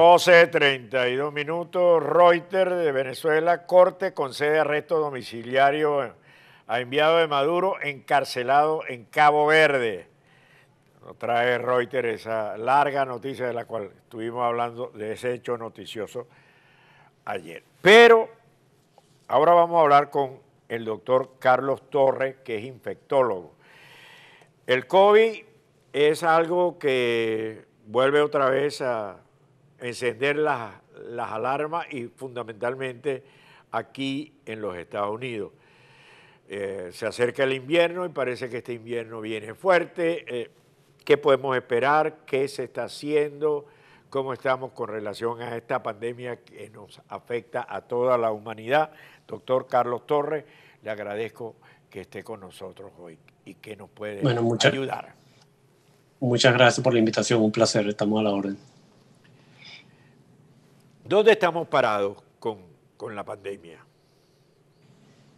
12.32 minutos, Reuters de Venezuela, corte concede arresto domiciliario a enviado de Maduro encarcelado en Cabo Verde. Nos trae Reuters esa larga noticia de la cual estuvimos hablando, de ese hecho noticioso ayer. Pero ahora vamos a hablar con el doctor Carlos Torres, que es infectólogo. El COVID es algo que vuelve otra vez a encender las, las alarmas y fundamentalmente aquí en los Estados Unidos. Eh, se acerca el invierno y parece que este invierno viene fuerte. Eh, ¿Qué podemos esperar? ¿Qué se está haciendo? ¿Cómo estamos con relación a esta pandemia que nos afecta a toda la humanidad? Doctor Carlos Torres, le agradezco que esté con nosotros hoy y que nos puede ayudar. Muchas gracias por la invitación, un placer, estamos a la orden. ¿Dónde estamos parados con, con la pandemia?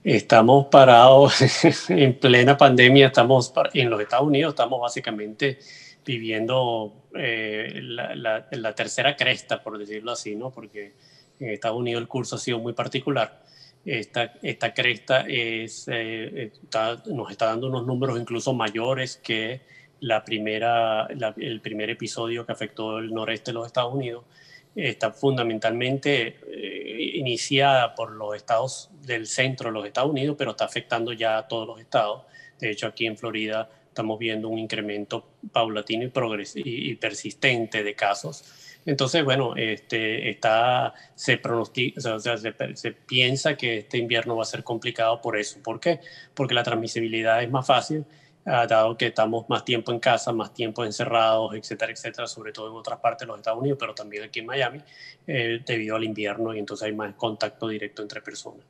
Estamos parados en plena pandemia, estamos en los Estados Unidos, estamos básicamente viviendo eh, la, tercera cresta, por decirlo así, ¿no? Porque en Estados Unidos el curso ha sido muy particular. Esta, esta cresta es, eh, nos está dando unos números incluso mayores que la primera, el primer episodio que afectó el noreste de los Estados Unidos está fundamentalmente eh, iniciada por los estados del centro de los Estados Unidos, pero está afectando ya a todos los estados. De hecho, aquí en Florida estamos viendo un incremento paulatino y, y persistente de casos. Entonces, bueno, este, está, se, se, piensa que este invierno va a ser complicado por eso. ¿Por qué? Porque la transmisibilidad es más fácil Ah, dado que estamos más tiempo en casa, más tiempo encerrados, etcétera, etcétera, sobre todo en otras partes de los Estados Unidos, pero también aquí en Miami, eh, debido al invierno y entonces hay más contacto directo entre personas.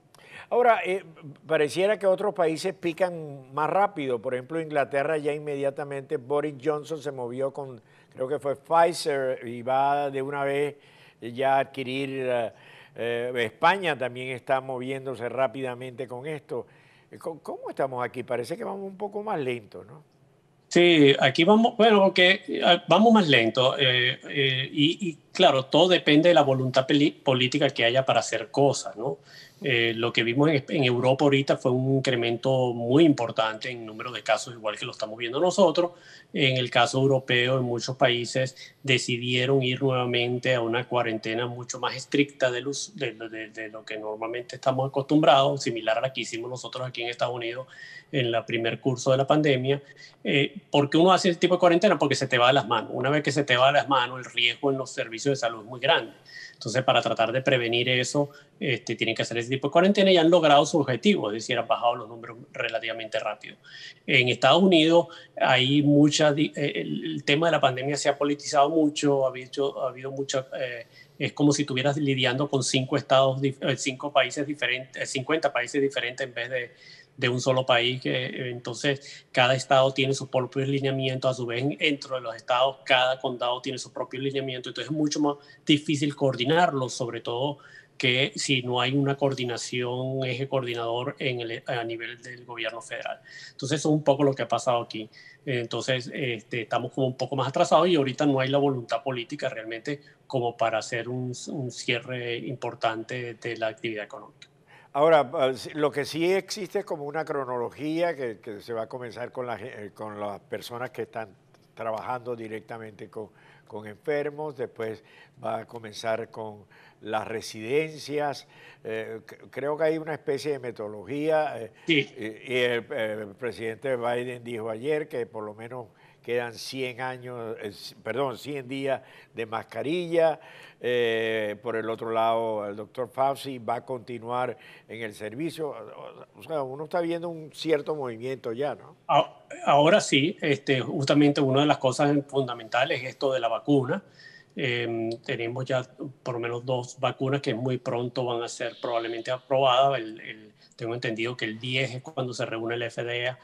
Ahora, eh, pareciera que otros países pican más rápido, por ejemplo, Inglaterra ya inmediatamente Boris Johnson se movió con, creo que fue Pfizer, y va de una vez ya a adquirir, eh, España también está moviéndose rápidamente con esto. ¿Cómo estamos aquí? Parece que vamos un poco más lento, ¿no? Sí, aquí vamos, bueno, que eh, vamos más lento eh, eh, y Claro, todo depende de la voluntad política que haya para hacer cosas, ¿no? Eh, lo que vimos en, Europa ahorita fue un incremento muy importante en número de casos, igual que lo estamos viendo nosotros. En el caso europeo, en muchos países decidieron ir nuevamente a una cuarentena mucho más estricta de, lo que normalmente estamos acostumbrados, similar a la que hicimos nosotros aquí en Estados Unidos en el primer curso de la pandemia. Eh, ¿Por qué uno hace el este tipo de cuarentena? Porque se te va de las manos. Una vez que se te va de las manos, el riesgo en los servicios de salud muy grande. Entonces, para tratar de prevenir eso, este, tienen que hacer ese tipo de cuarentena y han logrado su objetivo, es decir, han bajado los números relativamente rápido. En Estados Unidos hay muchas, eh, el tema de la pandemia se ha politizado mucho, ha habido, ha habido mucha, eh, es como si estuvieras lidiando con cinco estados, eh, cinco países diferentes, 50 países diferentes en vez de de un solo país. Que, eh, entonces, cada estado tiene su propio lineamientos. A su vez, dentro de los estados, cada condado tiene su propio lineamiento. Entonces, es mucho más difícil coordinarlo, sobre todo que si no hay una coordinación, un eje coordinador en el, a nivel del gobierno federal. Entonces, eso es un poco lo que ha pasado aquí. Entonces, este, estamos como un poco más atrasados y ahorita no hay la voluntad política realmente como para hacer un, un cierre importante de la actividad económica. Ahora, ah, lo que sí existe es como una cronología que, se va a comenzar con, eh, con las personas que están trabajando directamente con, con enfermos, después va a comenzar con las residencias. Eh, creo que hay una especie de metodología. Eh, y, el, presidente Biden dijo ayer que por lo menos quedan 100 años, eh, perdón, 100 días de mascarilla. por el otro lado, el doctor Fauci va a continuar en el servicio. O sea, uno está viendo un cierto movimiento ya, ¿no? Ah, ahora sí, este, justamente una de las cosas fundamentales es esto de la vacunación vacuna. Em, tenemos ya por lo menos dos vacunas que muy pronto van a ser probablemente aprobadas. tengo entendido que el 10 es cuando se reúne el FDA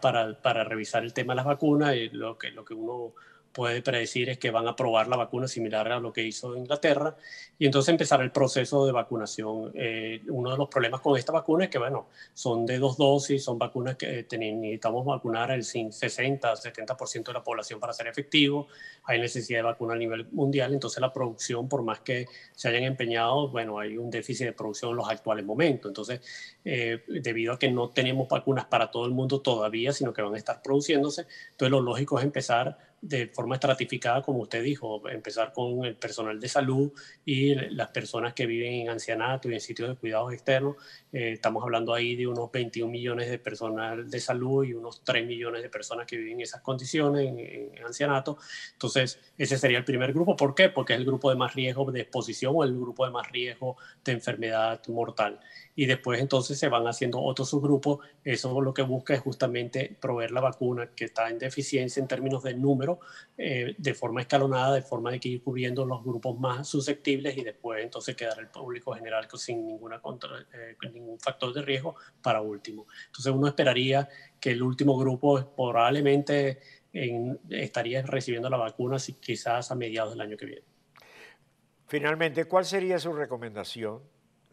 para, para revisar el tema de las vacunas. Y lo, que, lo que uno puede predecir es que van a probar la vacuna similar a lo que hizo Inglaterra y entonces empezar el proceso de vacunación. Eh, uno de los problemas con esta vacuna es que, bueno, son de dos dosis, son vacunas que eh, necesitamos vacunar el 60, 70% de la población para ser efectivo, hay necesidad de vacuna a nivel mundial, entonces la producción, por más que se hayan empeñado, bueno, hay un déficit de producción en los actuales momentos. Entonces, eh, debido a que no tenemos vacunas para todo el mundo todavía, sino que van a estar produciéndose, entonces lo lógico es empezar de forma estratificada, como usted dijo, empezar con el personal de salud y las personas que viven en ancianato y en sitios de cuidados externos. Eh, estamos hablando ahí de unos 21 millones de personal de salud y unos 3 millones de personas que viven en esas condiciones, en, ancianato. Entonces, ese sería el primer grupo. ¿Por qué? Porque es el grupo de más riesgo de exposición o el grupo de más riesgo de enfermedad mortal y después entonces se van haciendo otros subgrupos. Eso lo que busca es justamente proveer la vacuna que está en deficiencia en términos de número, eh, de forma escalonada, de forma de que ir cubriendo los grupos más susceptibles y después entonces quedar el público general sin ninguna contra, eh, ningún factor de riesgo para último. Entonces uno esperaría que el último grupo probablemente estaría recibiendo la vacuna quizás a mediados del año que viene. Finalmente, ¿cuál sería su recomendación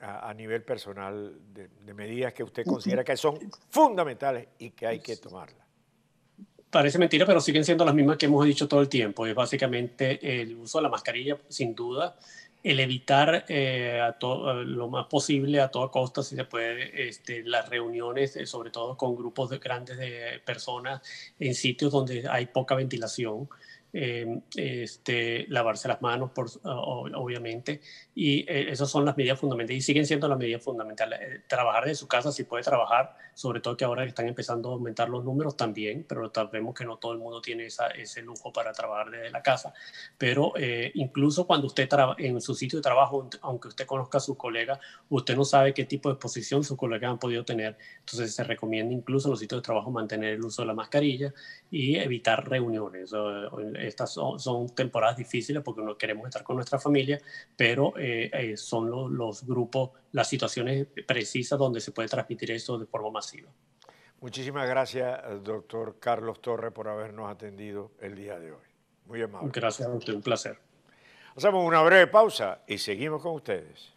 a, nivel personal de, medidas que usted considera que son fundamentales y que hay que tomarlas? Parece mentira, pero siguen siendo las mismas que hemos dicho todo el tiempo. Es básicamente el uso de la mascarilla, sin duda, el evitar eh, a lo más posible, a toda costa, si se puede, este, las reuniones, eh, sobre todo con grupos de, grandes de personas en sitios donde hay poca ventilación. Em, este, lavarse las manos, por, obviamente, y eh, esas son las medidas fundamentales, y siguen siendo las medidas fundamentales. Eh, trabajar desde su casa, si puede trabajar, sobre todo que ahora están empezando a aumentar los números también, pero vemos que no todo el mundo tiene ese lujo para trabajar desde la casa. Pero eh, incluso cuando usted en su sitio de trabajo, aunque usted conozca a sus colegas, usted no sabe qué tipo de exposición sus colegas han podido tener. Entonces se recomienda incluso en los sitios de trabajo mantener el uso de la mascarilla y evitar reuniones estas son, temporadas difíciles porque no queremos estar con nuestra familia, pero eh, eh, son los, grupos, las situaciones precisas donde se puede transmitir eso de forma masiva. Muchísimas gracias, doctor Carlos Torres, por habernos atendido el día de hoy. Muy amable. Gracias a usted, un placer. Hacemos una breve pausa y seguimos con ustedes.